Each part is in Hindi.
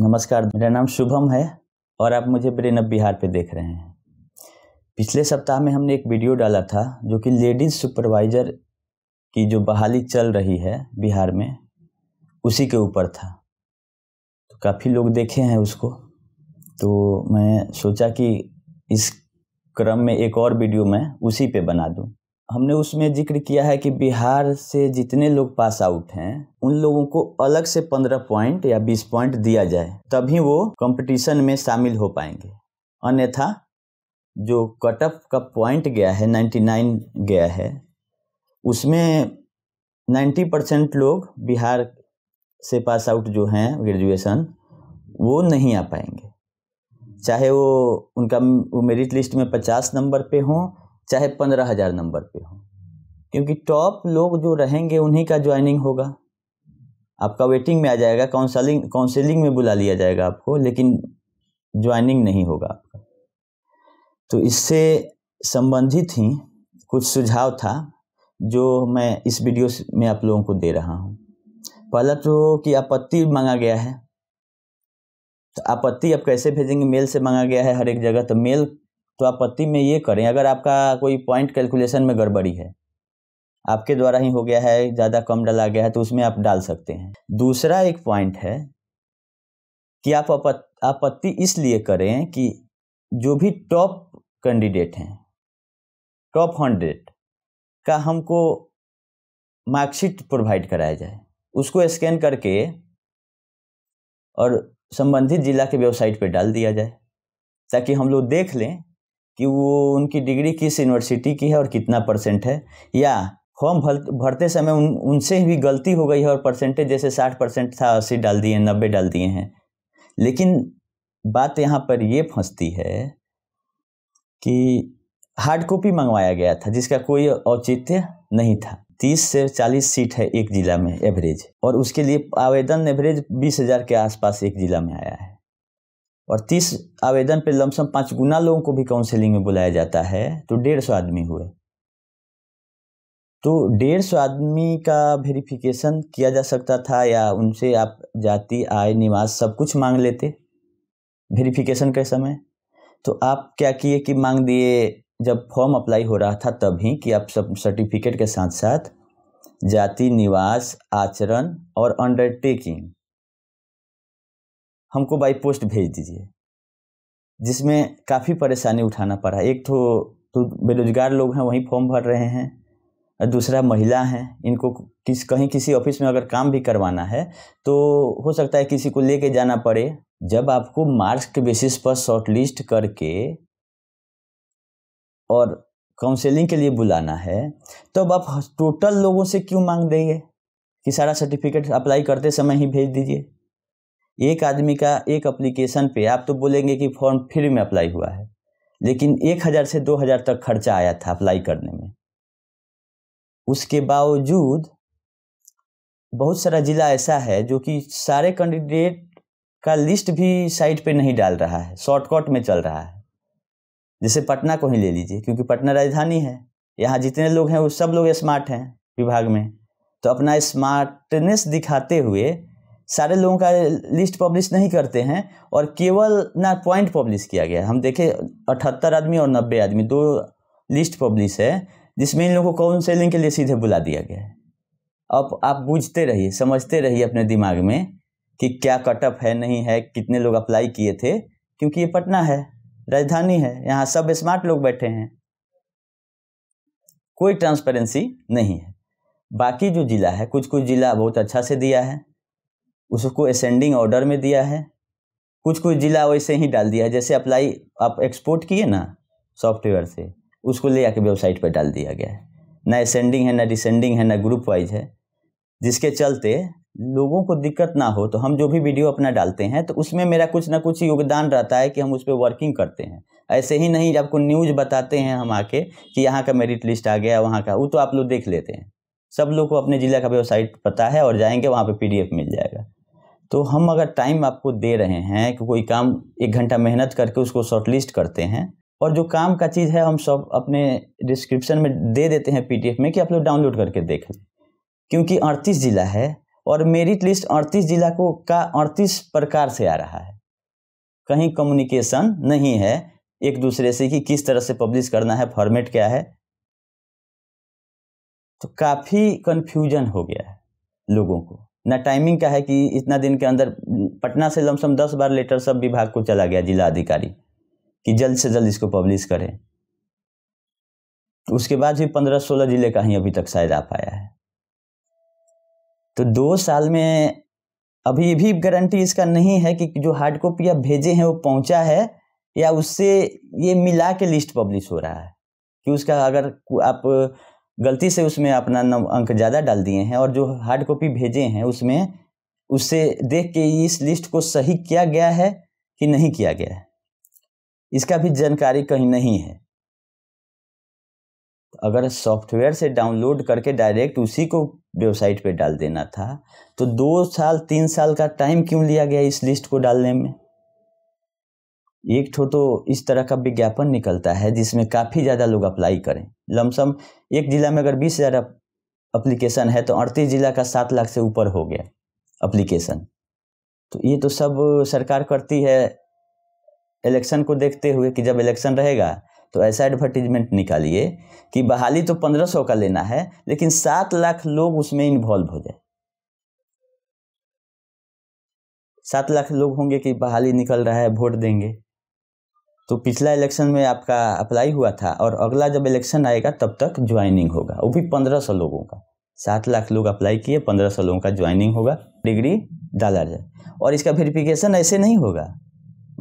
नमस्कार मेरा नाम शुभम है और आप मुझे ब्रेन अप बिहार पे देख रहे हैं पिछले सप्ताह में हमने एक वीडियो डाला था जो कि लेडीज़ सुपरवाइज़र की जो बहाली चल रही है बिहार में उसी के ऊपर था तो काफ़ी लोग देखे हैं उसको तो मैं सोचा कि इस क्रम में एक और वीडियो मैं उसी पे बना दूं हमने उसमें जिक्र किया है कि बिहार से जितने लोग पास आउट हैं उन लोगों को अलग से पंद्रह पॉइंट या बीस पॉइंट दिया जाए तभी वो कंपटीशन में शामिल हो पाएंगे अन्यथा जो कट ऑफ का पॉइंट गया है नाइन्टी नाइन गया है उसमें नाइन्टी परसेंट लोग बिहार से पास आउट जो हैं ग्रेजुएशन वो नहीं आ पाएंगे चाहे वो उनका वो मेरिट लिस्ट में पचास नंबर पे हों चाहे पंद्रह हज़ार नंबर पे हो क्योंकि टॉप लोग जो रहेंगे उन्हीं का ज्वाइनिंग होगा आपका वेटिंग में आ जाएगा काउंसलिंग काउंसिलिंग में बुला लिया जाएगा आपको लेकिन ज्वाइनिंग नहीं होगा आपका तो इससे संबंधित ही कुछ सुझाव था जो मैं इस वीडियो में आप लोगों को दे रहा हूँ पहला तो कि आपत्ति मांगा गया है तो आपत्ति आप कैसे भेजेंगे मेल से मांगा गया है हर एक जगह तो मेल तो आप पत्ती में ये करें अगर आपका कोई पॉइंट कैलकुलेशन में गड़बड़ी है आपके द्वारा ही हो गया है ज़्यादा कम डाला गया है तो उसमें आप डाल सकते हैं दूसरा एक पॉइंट है कि आप आपत्ति इसलिए करें कि जो भी टॉप कैंडिडेट हैं टॉप हंड्रेड का हमको मार्कशीट प्रोवाइड कराया जाए उसको स्कैन करके और संबंधित ज़िला के वेबसाइट पर डाल दिया जाए ताकि हम लोग देख लें कि वो उनकी डिग्री किस यूनिवर्सिटी की है और कितना परसेंट है या फॉर्म भरते समय उन उनसे भी गलती हो गई है और परसेंटेज जैसे साठ परसेंट था अस्सी डाल दिए नब्बे डाल दिए हैं लेकिन बात यहाँ पर ये फंसती है कि हार्ड कॉपी मंगवाया गया था जिसका कोई औचित्य नहीं था तीस से चालीस सीट है एक जिला में एवरेज और उसके लिए आवेदन एवरेज बीस हजार के आसपास एक जिला में आया है और तीस आवेदन पे लमसम पाँच गुना लोगों को भी काउंसलिंग में बुलाया जाता है तो डेढ़ सौ आदमी हुए तो डेढ़ सौ आदमी का वेरिफिकेशन किया जा सकता था या उनसे आप जाति आय निवास सब कुछ मांग लेते वेरिफिकेशन के समय तो आप क्या किए कि मांग दिए जब फॉर्म अप्लाई हो रहा था तभी कि आप सब सर्टिफिकेट के साथ साथ जाति निवास आचरण और अंडरटेकिंग हमको बाई पोस्ट भेज दीजिए जिसमें काफ़ी परेशानी उठाना पड़ा एक तो तो बेरोजगार लोग हैं वहीं फॉर्म भर रहे हैं और दूसरा महिला हैं इनको किस कहीं किसी ऑफिस में अगर काम भी करवाना है तो हो सकता है किसी को लेके जाना पड़े जब आपको मार्क्स के बेसिस पर शॉर्टलिस्ट करके और काउंसलिंग के लिए बुलाना है तो अब आप टोटल लोगों से क्यों मांग देंगे कि सारा सर्टिफिकेट अप्लाई करते समय ही भेज दीजिए एक आदमी का एक अप्लीकेशन पे आप तो बोलेंगे कि फॉर्म फ्री में अप्लाई हुआ है लेकिन एक हज़ार से दो हज़ार तक खर्चा आया था अप्लाई करने में उसके बावजूद बहुत सारा ज़िला ऐसा है जो कि सारे कैंडिडेट का लिस्ट भी साइट पे नहीं डाल रहा है शॉर्टकट में चल रहा है जैसे पटना को ही ले लीजिए क्योंकि पटना राजधानी है यहाँ जितने लोग हैं वो सब लोग स्मार्ट हैं विभाग में तो अपना स्मार्टनेस दिखाते हुए सारे लोगों का लिस्ट पब्लिश नहीं करते हैं और केवल ना पॉइंट पब्लिश किया गया हम देखें अठहत्तर आदमी और नब्बे आदमी दो लिस्ट पब्लिश है जिसमें इन लोगों को काउंसलिंग के लिए सीधे बुला दिया गया है अब आप बूझते रहिए समझते रहिए अपने दिमाग में कि क्या कटअप है नहीं है कितने लोग अप्लाई किए थे क्योंकि ये पटना है राजधानी है यहाँ सब स्मार्ट लोग बैठे हैं कोई ट्रांसपेरेंसी नहीं है बाकी जो ज़िला है कुछ कुछ ज़िला बहुत अच्छा से दिया है उसको असेंडिंग ऑर्डर में दिया है कुछ कुछ ज़िला वैसे ही डाल दिया है जैसे अप्लाई आप एक्सपोर्ट किए ना सॉफ्टवेयर से उसको ले आके वेबसाइट पर डाल दिया गया है ना असेंडिंग है ना डिसेंडिंग है ना ग्रुप वाइज है जिसके चलते लोगों को दिक्कत ना हो तो हम जो भी वीडियो अपना डालते हैं तो उसमें मेरा कुछ ना कुछ योगदान रहता है कि हम उस पर वर्किंग करते हैं ऐसे ही नहीं आपको न्यूज बताते हैं हम आके कि यहाँ का मेरिट लिस्ट आ गया वहाँ का वो तो आप लोग देख लेते हैं सब लोग को अपने ज़िला का वेबसाइट पता है और जाएंगे वहाँ पे पीडीएफ मिल जाएगा तो हम अगर टाइम आपको दे रहे हैं कि कोई काम एक घंटा मेहनत करके उसको शॉर्टलिस्ट करते हैं और जो काम का चीज़ है हम सब अपने डिस्क्रिप्शन में दे देते हैं पी में कि आप लोग डाउनलोड करके देख लें क्योंकि अड़तीस ज़िला है और मेरिट लिस्ट अड़तीस जिला को का अड़तीस प्रकार से आ रहा है कहीं कम्युनिकेशन नहीं है एक दूसरे से कि किस तरह से पब्लिश करना है फॉर्मेट क्या है तो काफ़ी कन्फ्यूजन हो गया है लोगों को ना टाइमिंग का है कि इतना दिन के अंदर पटना से लमसम दस बार लेटर सब विभाग को चला गया जिला अधिकारी कि जल्द से जल्द इसको पब्लिश करें उसके बाद भी पंद्रह सोलह जिले का ही अभी तक शायद आ पाया है तो दो साल में अभी भी गारंटी इसका नहीं है कि जो हार्ड कॉपी आप भेजे हैं वो पहुंचा है या उससे ये मिला के लिस्ट पब्लिश हो रहा है कि उसका अगर आप गलती से उसमें अपना नव अंक ज़्यादा डाल दिए हैं और जो हार्ड कॉपी भेजे हैं उसमें उससे देख के इस लिस्ट को सही किया गया है कि नहीं किया गया है इसका भी जानकारी कहीं नहीं है अगर सॉफ्टवेयर से डाउनलोड करके डायरेक्ट उसी को वेबसाइट पे डाल देना था तो दो साल तीन साल का टाइम क्यों लिया गया इस लिस्ट को डालने में एक ठो तो इस तरह का विज्ञापन निकलता है जिसमें काफ़ी ज़्यादा लोग अप्लाई करें लमसम एक ज़िला में अगर बीस हज़ार अप्लीकेशन है तो अड़तीस ज़िला का सात लाख से ऊपर हो गया अप्लीकेशन तो ये तो सब सरकार करती है इलेक्शन को देखते हुए कि जब इलेक्शन रहेगा तो ऐसा एडवर्टीजमेंट निकालिए कि बहाली तो पंद्रह सौ का लेना है लेकिन सात लाख लोग उसमें इन्वॉल्व हो जाए सात लाख लोग होंगे कि बहाली निकल रहा है वोट देंगे तो पिछला इलेक्शन में आपका अप्लाई हुआ था और अगला जब इलेक्शन आएगा तब तक ज्वाइनिंग होगा वो भी पंद्रह सौ लोगों का सात लाख लोग अप्लाई किए पंद्रह सौ लोगों का ज्वाइनिंग होगा डिग्री डाला जाए और इसका वेरिफिकेशन ऐसे नहीं होगा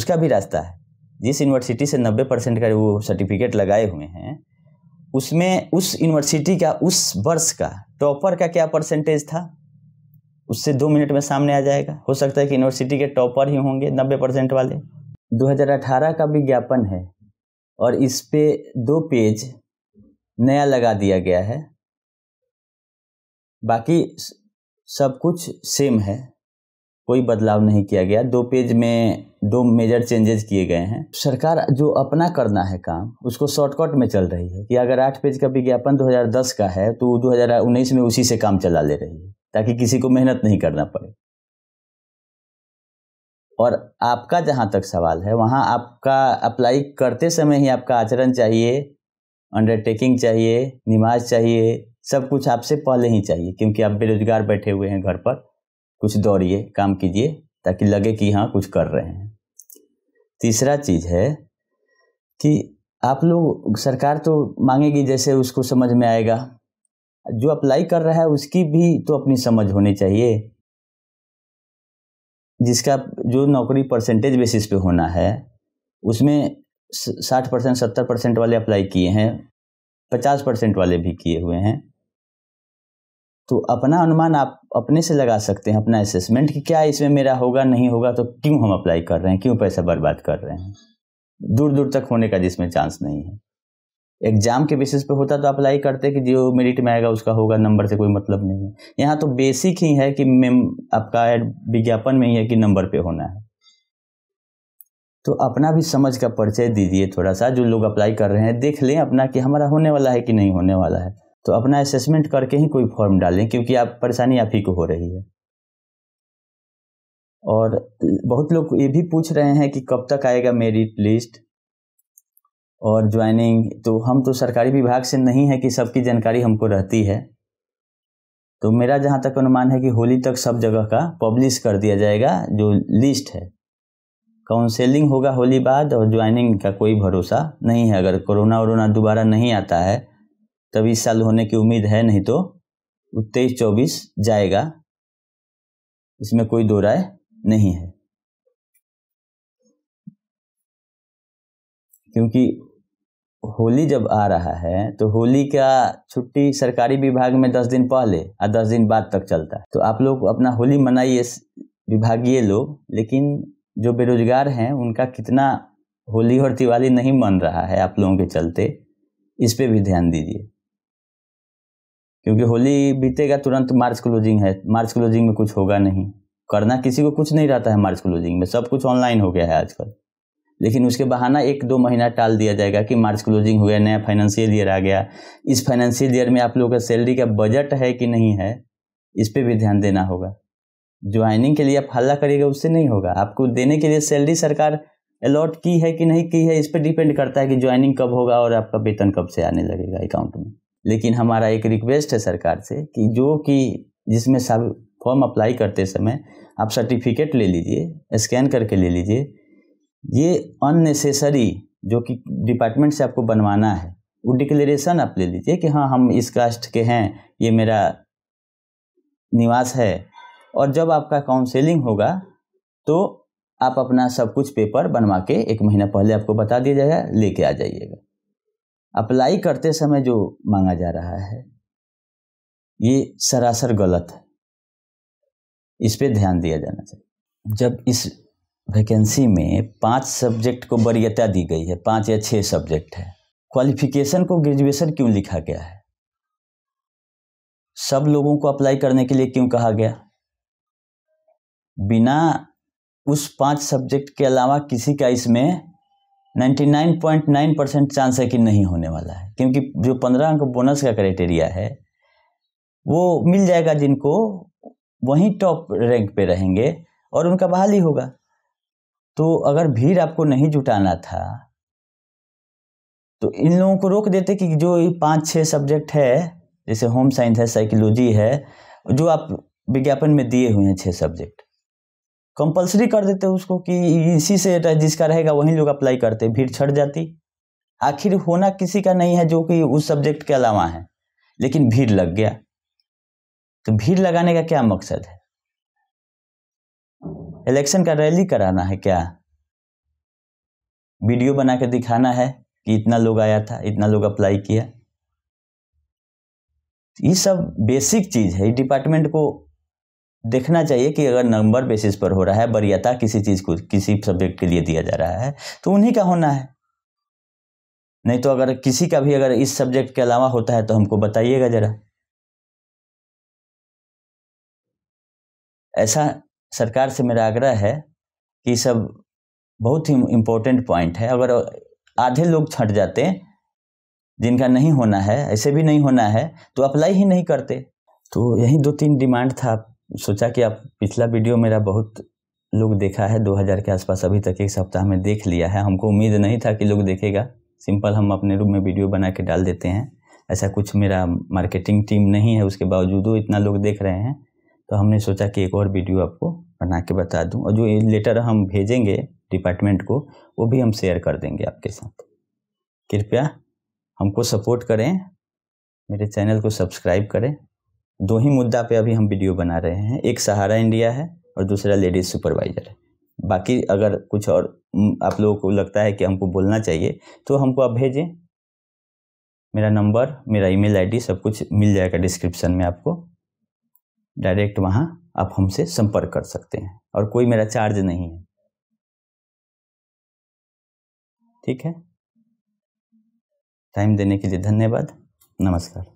उसका भी रास्ता है जिस यूनिवर्सिटी से नब्बे परसेंट का वो सर्टिफिकेट लगाए हुए हैं उसमें उस यूनिवर्सिटी का उस वर्ष का टॉपर का क्या परसेंटेज था उससे दो मिनट में सामने आ जाएगा हो सकता है कि यूनिवर्सिटी के टॉपर ही होंगे नब्बे परसेंट वाले 2018 का विज्ञापन है और इस पे दो पेज नया लगा दिया गया है बाकी सब कुछ सेम है कोई बदलाव नहीं किया गया दो पेज में दो मेजर चेंजेस किए गए हैं सरकार जो अपना करना है काम उसको शॉर्टकट में चल रही है कि अगर आठ पेज का विज्ञापन 2010 का है तो 2019 में उसी से काम चला ले रही है ताकि किसी को मेहनत नहीं करना पड़े और आपका जहाँ तक सवाल है वहाँ आपका अप्लाई करते समय ही आपका आचरण चाहिए अंडरटेकिंग चाहिए नमाज चाहिए सब कुछ आपसे पहले ही चाहिए क्योंकि आप बेरोजगार बैठे हुए हैं घर पर कुछ दौड़िए काम कीजिए ताकि लगे कि हाँ कुछ कर रहे हैं तीसरा चीज़ है कि आप लोग सरकार तो मांगेगी जैसे उसको समझ में आएगा जो अप्लाई कर रहा है उसकी भी तो अपनी समझ होनी चाहिए जिसका जो नौकरी परसेंटेज बेसिस पे होना है उसमें साठ परसेंट सत्तर परसेंट वाले अप्लाई किए हैं पचास परसेंट वाले भी किए हुए हैं तो अपना अनुमान आप अपने से लगा सकते हैं अपना असेसमेंट कि क्या इसमें मेरा होगा नहीं होगा तो क्यों हम अप्लाई कर रहे हैं क्यों पैसा बर्बाद कर रहे हैं दूर दूर तक होने का जिसमें चांस नहीं है एग्जाम के बेसिस पे होता तो अप्लाई करते कि जो मेरिट में आएगा उसका होगा नंबर से कोई मतलब नहीं है यहाँ तो बेसिक ही है कि मैम आपका एड विज्ञापन में ही है कि नंबर पे होना है तो अपना भी समझ का परिचय दीजिए थोड़ा सा जो लोग अप्लाई कर रहे हैं देख लें अपना कि हमारा होने वाला है कि नहीं होने वाला है तो अपना असेसमेंट करके ही कोई फॉर्म डालें क्योंकि आप परेशानी आप ही को हो रही है और बहुत लोग ये भी पूछ रहे हैं कि कब तक आएगा मेरिट लिस्ट और ज्वाइनिंग तो हम तो सरकारी विभाग से नहीं है कि सबकी जानकारी हमको रहती है तो मेरा जहाँ तक अनुमान है कि होली तक सब जगह का पब्लिश कर दिया जाएगा जो लिस्ट है काउंसलिंग होगा होली बाद और ज्वाइनिंग का कोई भरोसा नहीं है अगर कोरोना वरोना दोबारा नहीं आता है तब इस साल होने की उम्मीद है नहीं तो तेईस चौबीस जाएगा इसमें कोई दो राय नहीं है क्योंकि होली जब आ रहा है तो होली का छुट्टी सरकारी विभाग में दस दिन पहले और दस दिन बाद तक चलता है तो आप लोग अपना होली मनाइए विभागीय लोग लेकिन जो बेरोजगार हैं उनका कितना होली और दिवाली नहीं मन रहा है आप लोगों के चलते इस पर भी ध्यान दीजिए क्योंकि होली बीतेगा तुरंत मार्च क्लोजिंग है मार्च क्लोजिंग में कुछ होगा नहीं करना किसी को कुछ नहीं रहता है मार्च क्लोजिंग में सब कुछ ऑनलाइन हो गया है आजकल लेकिन उसके बहाना एक दो महीना टाल दिया जाएगा कि मार्च क्लोजिंग हुआ नया फाइनेंशियल ईयर आ गया इस फाइनेंशियल ईयर में आप लोगों का सैलरी का बजट है कि नहीं है इस पर भी ध्यान देना होगा ज्वाइनिंग के लिए आप हल्ला करिएगा उससे नहीं होगा आपको देने के लिए सैलरी सरकार अलॉट की है कि नहीं की है इस पर डिपेंड करता है कि ज्वाइनिंग कब होगा और आपका वेतन कब से आने लगेगा अकाउंट में लेकिन हमारा एक रिक्वेस्ट है सरकार से कि जो कि जिसमें सब फॉर्म अप्लाई करते समय आप सर्टिफिकेट ले लीजिए स्कैन करके ले लीजिए ये अननेसेसरी जो कि डिपार्टमेंट से आपको बनवाना है वो डिक्लेरेशन आप ले लीजिए कि हाँ हम इस कास्ट के हैं ये मेरा निवास है और जब आपका काउंसलिंग होगा तो आप अपना सब कुछ पेपर बनवा के एक महीना पहले आपको बता दिया जाएगा लेके आ जाइएगा अप्लाई करते समय जो मांगा जा रहा है ये सरासर गलत है इस पर ध्यान दिया जाना चाहिए जब इस वैकेंसी में पाँच सब्जेक्ट को वरीयता दी गई है पाँच या छः सब्जेक्ट है क्वालिफिकेशन को ग्रेजुएशन क्यों लिखा गया है सब लोगों को अप्लाई करने के लिए क्यों कहा गया बिना उस पांच सब्जेक्ट के अलावा किसी का इसमें 99.9 परसेंट चांस है कि नहीं होने वाला है क्योंकि जो पंद्रह अंक बोनस का क्राइटेरिया है वो मिल जाएगा जिनको वहीं टॉप रैंक पे रहेंगे और उनका बहाली होगा तो अगर भीड़ आपको नहीं जुटाना था तो इन लोगों को रोक देते कि जो पाँच छः सब्जेक्ट है जैसे होम साइंस है साइकोलॉजी है जो आप विज्ञापन में दिए हुए हैं छः सब्जेक्ट कंपलसरी कर देते उसको कि इसी से जिसका रहेगा वहीं लोग अप्लाई करते भीड़ छट जाती आखिर होना किसी का नहीं है जो कि उस सब्जेक्ट के अलावा है लेकिन भीड़ लग गया तो भीड़ लगाने का क्या मकसद है इलेक्शन का रैली कराना है क्या वीडियो बना के दिखाना है कि इतना लोग आया था इतना लोग अप्लाई किया ये सब बेसिक चीज़ है डिपार्टमेंट को देखना चाहिए कि अगर नंबर बेसिस पर हो रहा है वरीयता किसी चीज़ को किसी सब्जेक्ट के लिए दिया जा रहा है तो उन्हीं का होना है नहीं तो अगर किसी का भी अगर इस सब्जेक्ट के अलावा होता है तो हमको बताइएगा ज़रा ऐसा सरकार से मेरा आग्रह है कि सब बहुत ही इम्पोर्टेंट पॉइंट है अगर आधे लोग छट जाते जिनका नहीं होना है ऐसे भी नहीं होना है तो अप्लाई ही नहीं करते तो यही दो तीन डिमांड था सोचा कि आप पिछला वीडियो मेरा बहुत लोग देखा है 2000 के आसपास अभी तक एक सप्ताह में देख लिया है हमको उम्मीद नहीं था कि लोग देखेगा सिंपल हम अपने रूम में वीडियो बना के डाल देते हैं ऐसा कुछ मेरा मार्केटिंग टीम नहीं है उसके बावजूद इतना लोग देख रहे हैं तो हमने सोचा कि एक और वीडियो आपको बना के बता दूं और जो लेटर हम भेजेंगे डिपार्टमेंट को वो भी हम शेयर कर देंगे आपके साथ कृपया हमको सपोर्ट करें मेरे चैनल को सब्सक्राइब करें दो ही मुद्दा पे अभी हम वीडियो बना रहे हैं एक सहारा इंडिया है और दूसरा लेडीज़ सुपरवाइज़र है बाकी अगर कुछ और आप लोगों को लगता है कि हमको बोलना चाहिए तो हमको आप भेजें मेरा नंबर मेरा ईमेल आईडी सब कुछ मिल जाएगा डिस्क्रिप्शन में आपको डायरेक्ट वहाँ आप हमसे संपर्क कर सकते हैं और कोई मेरा चार्ज नहीं है ठीक है टाइम देने के लिए धन्यवाद नमस्कार